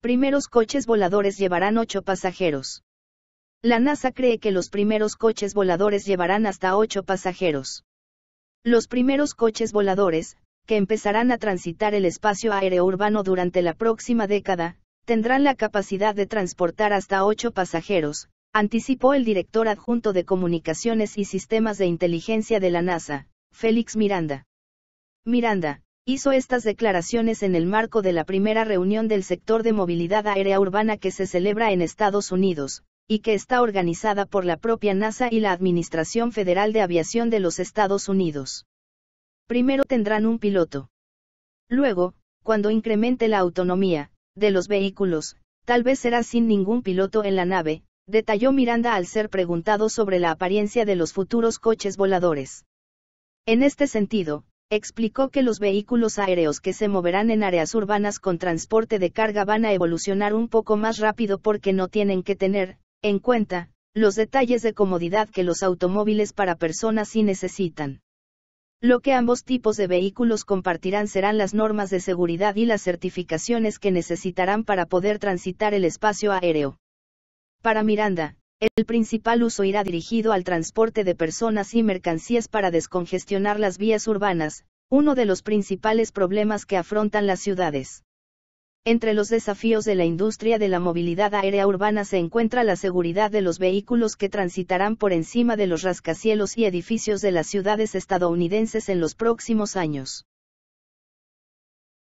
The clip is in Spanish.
primeros coches voladores llevarán ocho pasajeros. La NASA cree que los primeros coches voladores llevarán hasta ocho pasajeros. Los primeros coches voladores, que empezarán a transitar el espacio aéreo urbano durante la próxima década, tendrán la capacidad de transportar hasta ocho pasajeros, anticipó el director adjunto de Comunicaciones y Sistemas de Inteligencia de la NASA, Félix Miranda. Miranda, hizo estas declaraciones en el marco de la primera reunión del sector de movilidad aérea urbana que se celebra en Estados Unidos, y que está organizada por la propia NASA y la Administración Federal de Aviación de los Estados Unidos. Primero tendrán un piloto. Luego, cuando incremente la autonomía, de los vehículos, tal vez será sin ningún piloto en la nave, detalló Miranda al ser preguntado sobre la apariencia de los futuros coches voladores. En este sentido, explicó que los vehículos aéreos que se moverán en áreas urbanas con transporte de carga van a evolucionar un poco más rápido porque no tienen que tener, en cuenta, los detalles de comodidad que los automóviles para personas sí necesitan. Lo que ambos tipos de vehículos compartirán serán las normas de seguridad y las certificaciones que necesitarán para poder transitar el espacio aéreo. Para Miranda, el principal uso irá dirigido al transporte de personas y mercancías para descongestionar las vías urbanas, uno de los principales problemas que afrontan las ciudades. Entre los desafíos de la industria de la movilidad aérea urbana se encuentra la seguridad de los vehículos que transitarán por encima de los rascacielos y edificios de las ciudades estadounidenses en los próximos años.